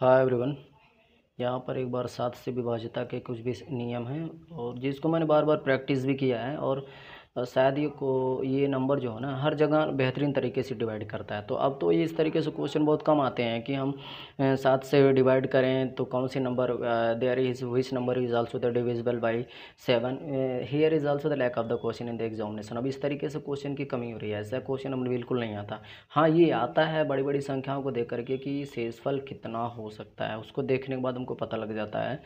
hi everyone यहाँ पर एक बार सात से विभाज्यता के कुछ भी नियम हैं और जिसको मैंने बार बार प्रैक्टिस भी किया है और शायद ये को ये नंबर जो है ना हर जगह बेहतरीन तरीके से डिवाइड करता है तो अब तो ये इस तरीके से क्वेश्चन बहुत कम आते हैं कि हम सात से डिवाइड करें तो कौन से number there is which number is also the divisible by seven here is also the lack of the question in the examination अब इस तरीके से क्वेश्चन की कमी हो रही है ऐसा क्वेश्चन हमें बिल्कुल नहीं आता हाँ ये आता है बड़ी बड़ी संख्याओं को देख करके कि शेषफल कितना हो सकता है उसको देखने के बाद हमको पता लग जाता है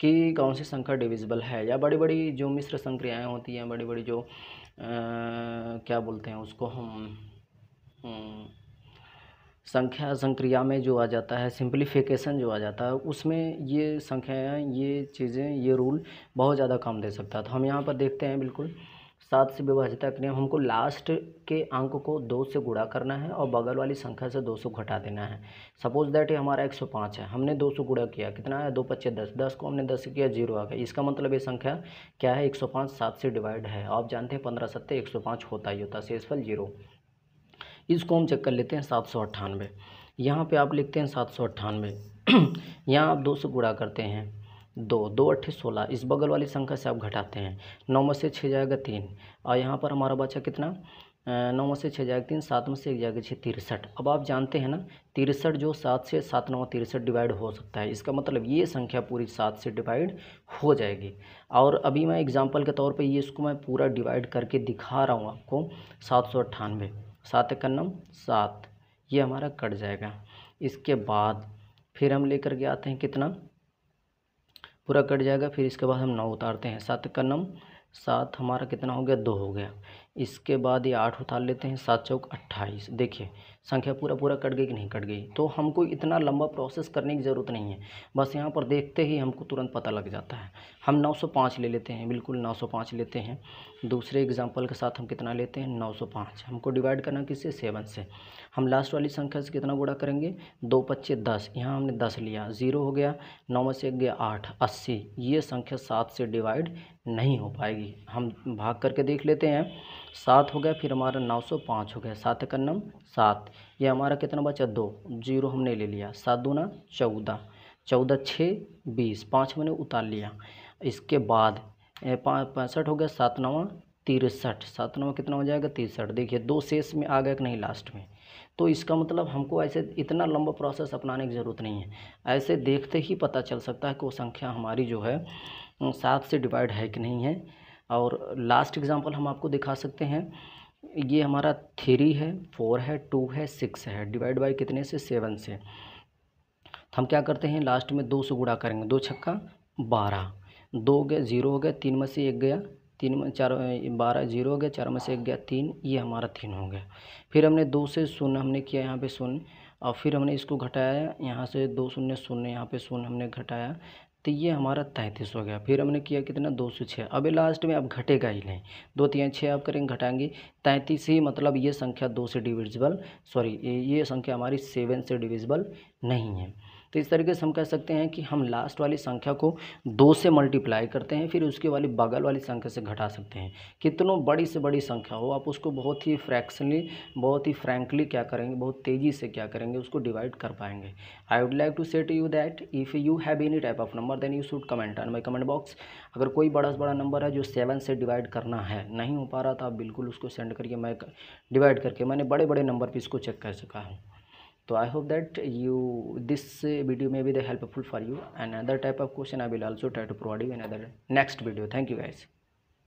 कि कौन सी संख्या डिविजिबल है या बड़ी बड़ी जो मिश्र संक्रियाएँ होती हैं बड़ी बड़ी जो क्या बोलते हैं उसको हम हम्म, संख्या संक्रिया में जो आ जाता है सिंप्लीफिकेशन जो आ जाता है उसमें ये संख्याएँ ये चीज़ें ये रूल बहुत ज़्यादा काम दे सकता है तो हम यहाँ पर देखते हैं बिल्कुल सात से विभाजित करें हमको लास्ट के अंक को दो से गुणा करना है और बगल वाली संख्या से दो सौ घटा देना है सपोज दैट ये हमारा एक सौ पाँच है हमने दो सौ गुणा किया कितना है दो पच्चीस दस दस को हमने दस से किया जीरो आ गया इसका मतलब ये संख्या क्या है एक सौ पाँच सात से डिवाइड है आप जानते हैं पंद्रह सत्तर एक सौ पाँच होता ही होता शेषफल जीरो इसको हम चेक कर लेते हैं सात सौ अट्ठानवे यहाँ पर आप लिखते हैं सात सौ अट्ठानवे यहाँ आप दो सौ गुणा करते हैं दो दो अट्ठे सोलह इस बगल वाली संख्या से आप घटाते हैं नौ में से छः जाएगा तीन और यहाँ पर हमारा बचा कितना नौ में से छः जाएगा तीन सात में से एक जाएगा छः तिरसठ अब आप जानते हैं ना तिरसठ जो सात से सात नौ तिरसठ डिवाइड हो सकता है इसका मतलब ये संख्या पूरी सात से डिवाइड हो जाएगी और अभी मैं एग्जाम्पल के तौर पर ये इसको मैं पूरा डिवाइड करके दिखा रहा हूँ आपको सात सौ अट्ठानवे सात इक्यानम सात ये हमारा कट जाएगा इसके बाद फिर हम लेकर के आते हैं कितना पूरा कट जाएगा फिर इसके बाद हम नौ उतारते हैं सात का नम सात हमारा कितना हो गया दो हो गया इसके बाद ये आठ उतार लेते हैं सात चौक अट्ठाईस देखिए संख्या पूरा पूरा कट गई कि नहीं कट गई तो हमको इतना लंबा प्रोसेस करने की ज़रूरत नहीं है बस यहाँ पर देखते ही हमको तुरंत पता लग जाता है हम 905 ले लेते हैं बिल्कुल 905 लेते हैं दूसरे एग्जाम्पल के साथ हम कितना लेते हैं 905 हमको डिवाइड करना किससे सेवन से हम लास्ट वाली संख्या से कितना गुड़ा करेंगे दो पच्चे दस यहाँ हमने दस लिया ज़ीरो हो गया नौ में से एक गया आठ अस्सी ये संख्या सात से डिवाइड नहीं हो पाएगी हम भाग करके देख लेते हैं सात हो गया फिर हमारा नौ सौ पाँच हो गया सात इक्नम सात ये हमारा कितना बचा दो जीरो हमने ले लिया सात ना चौदह चौदह छः बीस पाँच मैंने उतार लिया इसके बाद पैंसठ हो गया सात नवा तिरसठ सात नवा कितना हो जाएगा तिरसठ देखिए दो शेष में आ गया कि नहीं लास्ट में तो इसका मतलब हमको ऐसे इतना लंबा प्रोसेस अपनाने की ज़रूरत नहीं है ऐसे देखते ही पता चल सकता है कि वो संख्या हमारी जो है सात से डिवाइड है कि नहीं है और लास्ट एग्ज़ाम्पल हम आपको दिखा सकते हैं ये हमारा थ्री है फोर है टू है सिक्स है डिवाइड बाई कितने से सेवन से तो हम क्या करते हैं लास्ट में दो से गुड़ा करेंगे दो छक्का बारह दो हो गया ज़ीरो हो गया तीन में से एक गया तीन में चार बारह जीरो हो गया चार में से एक गया तीन ये हमारा तीन हो गया फिर हमने दो से शून्य हमने किया यहाँ पे शून्य और फिर हमने इसको घटाया यहाँ से दो शून्य शून्य यहाँ पे शून्य हमने घटाया तो ये हमारा तैंतीस हो गया फिर हमने किया कितना दो सौ छः अभी लास्ट में अब घटेगा ही नहीं दो तीन छः आप करेंगे घटाएंगे तैंतीस ही मतलब ये संख्या दो से डिविजिबल सॉरी ये संख्या हमारी सेवन से डिविजिबल नहीं है तो इस तरीके से हम कह सकते हैं कि हम लास्ट वाली संख्या को दो से मल्टीप्लाई करते हैं फिर उसके वाली बगल वाली संख्या से घटा सकते हैं कितनों बड़ी से बड़ी संख्या हो आप उसको बहुत ही फ्रैक्शनली बहुत ही फ्रैंकली क्या करेंगे बहुत तेज़ी से क्या करेंगे उसको डिवाइड कर पाएंगे I would like to say to you that if you have any type of number then you should comment on my comment box अगर कोई बड़ा से बड़ा नंबर है जो सेवन से डिवाइड करना है नहीं हो पा रहा था आप बिल्कुल उसको सेंड करके मैं डिवाइड करके मैंने बड़े बड़े नंबर पर इसको चेक कर सका हूँ So I hope that you this uh, video may be the helpful for you another type of question i will also try to provide you in another next video thank you guys